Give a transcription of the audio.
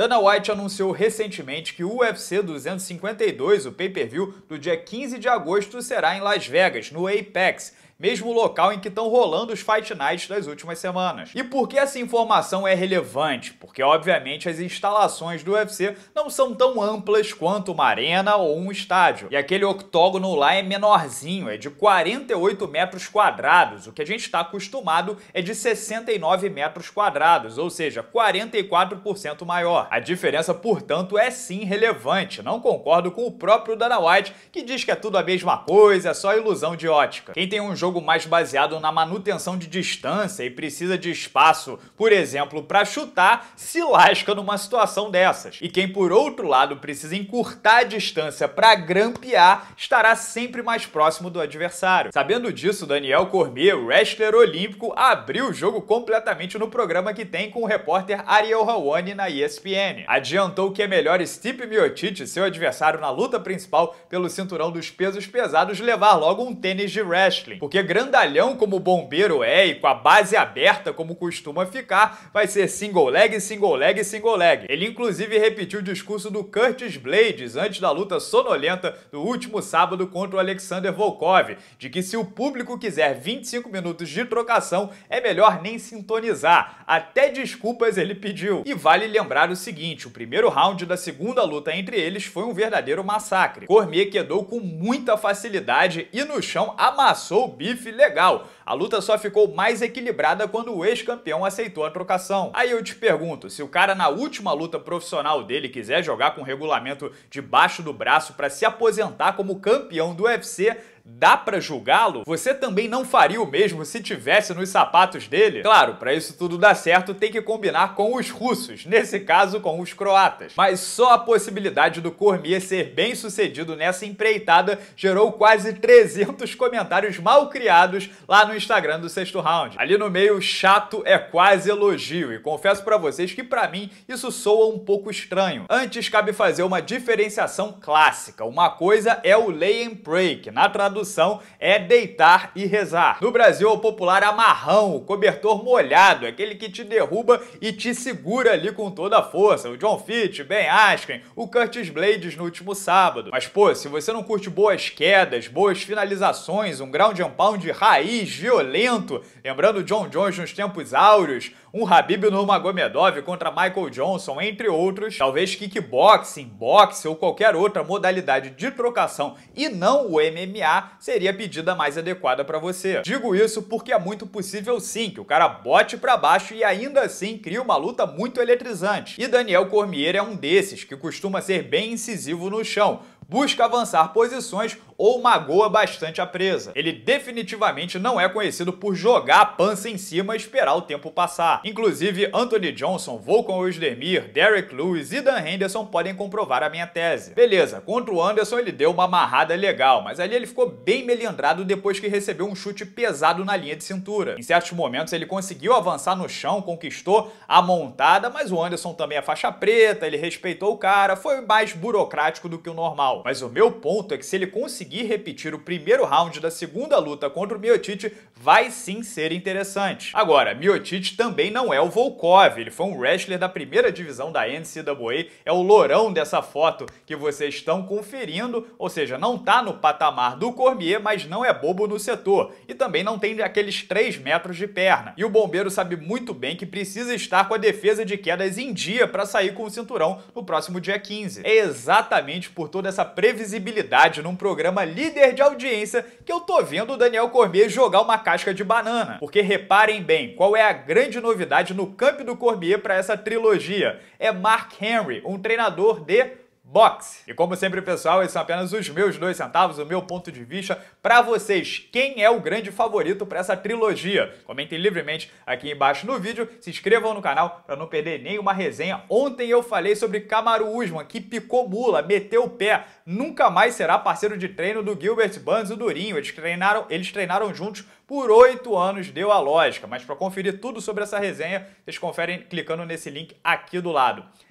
Dana White anunciou recentemente que o UFC 252, o pay-per-view do dia 15 de agosto, será em Las Vegas, no Apex, mesmo local em que estão rolando os Fight Nights das últimas semanas. E por que essa informação é relevante? Porque, obviamente, as instalações do UFC não são tão amplas quanto uma arena ou um estádio. E aquele octógono lá é menorzinho, é de 48 metros quadrados. O que a gente está acostumado é de 69 metros quadrados, ou seja, 44% maior. A diferença, portanto, é sim relevante. Não concordo com o próprio Dana White, que diz que é tudo a mesma coisa, é só ilusão de ótica. Quem tem um jogo jogo mais baseado na manutenção de distância e precisa de espaço, por exemplo, para chutar, se lasca numa situação dessas. E quem por outro lado precisa encurtar a distância para grampear, estará sempre mais próximo do adversário. Sabendo disso, Daniel Cormier, wrestler olímpico, abriu o jogo completamente no programa que tem com o repórter Ariel Hawani na ESPN. Adiantou que é melhor Stipe Miocic, seu adversário na luta principal pelo cinturão dos pesos pesados, levar logo um tênis de wrestling, porque porque grandalhão como o bombeiro é e com a base aberta como costuma ficar, vai ser single leg, single leg, single leg. Ele inclusive repetiu o discurso do Curtis Blades antes da luta sonolenta do último sábado contra o Alexander Volkov, de que se o público quiser 25 minutos de trocação, é melhor nem sintonizar. Até desculpas ele pediu. E vale lembrar o seguinte, o primeiro round da segunda luta entre eles foi um verdadeiro massacre. Cormier quedou com muita facilidade e no chão amassou o Bill bife legal. A luta só ficou mais equilibrada quando o ex-campeão aceitou a trocação. Aí eu te pergunto, se o cara na última luta profissional dele quiser jogar com o regulamento debaixo do braço para se aposentar como campeão do UFC, dá para julgá-lo? Você também não faria o mesmo se tivesse nos sapatos dele? Claro, para isso tudo dar certo tem que combinar com os russos, nesse caso com os croatas. Mas só a possibilidade do Cormier ser bem sucedido nessa empreitada gerou quase 300 comentários mal criados lá no Instagram do sexto round. Ali no meio, chato é quase elogio, e confesso para vocês que para mim isso soa um pouco estranho. Antes cabe fazer uma diferenciação clássica. Uma coisa é o lay and break, na tradução tradução é deitar e rezar. No Brasil o popular é amarrão, o cobertor molhado, é aquele que te derruba e te segura ali com toda a força. O John Fitch, Ben Askren, o Curtis Blades no último sábado. Mas pô, se você não curte boas quedas, boas finalizações, um ground and pound raiz, violento, lembrando John Jones nos tempos áureos, um Habib Nurmagomedov contra Michael Johnson, entre outros, talvez kickboxing, boxe ou qualquer outra modalidade de trocação e não o MMA, seria a pedida mais adequada para você. Digo isso porque é muito possível sim que o cara bote para baixo e ainda assim cria uma luta muito eletrizante. E Daniel Cormier é um desses que costuma ser bem incisivo no chão, busca avançar posições ou magoa bastante a presa. Ele definitivamente não é conhecido por jogar a pança em cima e esperar o tempo passar. Inclusive, Anthony Johnson, Volkan Ozdemir, Derek Lewis e Dan Henderson podem comprovar a minha tese. Beleza, contra o Anderson ele deu uma amarrada legal, mas ali ele ficou bem melindrado depois que recebeu um chute pesado na linha de cintura. Em certos momentos ele conseguiu avançar no chão, conquistou a montada, mas o Anderson também é faixa preta, ele respeitou o cara, foi mais burocrático do que o normal. Mas o meu ponto é que se ele conseguir conseguir repetir o primeiro round da segunda luta contra o Miotite vai sim ser interessante. Agora, Miotite também não é o Volkov, ele foi um wrestler da primeira divisão da NCAA, é o lourão dessa foto que vocês estão conferindo, ou seja, não tá no patamar do Cormier, mas não é bobo no setor, e também não tem aqueles 3 metros de perna. E o bombeiro sabe muito bem que precisa estar com a defesa de quedas em dia para sair com o cinturão no próximo dia 15. É exatamente por toda essa previsibilidade num programa líder de audiência que eu tô vendo o Daniel Cormier jogar uma casca de banana. Porque reparem bem, qual é a grande novidade no campo do Cormier para essa trilogia? É Mark Henry, um treinador de boxe. E como sempre, pessoal, esses são apenas os meus dois centavos, o meu ponto de vista. Para vocês, quem é o grande favorito para essa trilogia? Comentem livremente aqui embaixo no vídeo, se inscrevam no canal para não perder nenhuma resenha. Ontem eu falei sobre Kamaru Usman, que picou mula, meteu o pé, nunca mais será parceiro de treino do Gilbert Burns e Durinho. Eles treinaram, eles treinaram juntos por oito anos, deu a lógica. Mas para conferir tudo sobre essa resenha, vocês conferem clicando nesse link aqui do lado.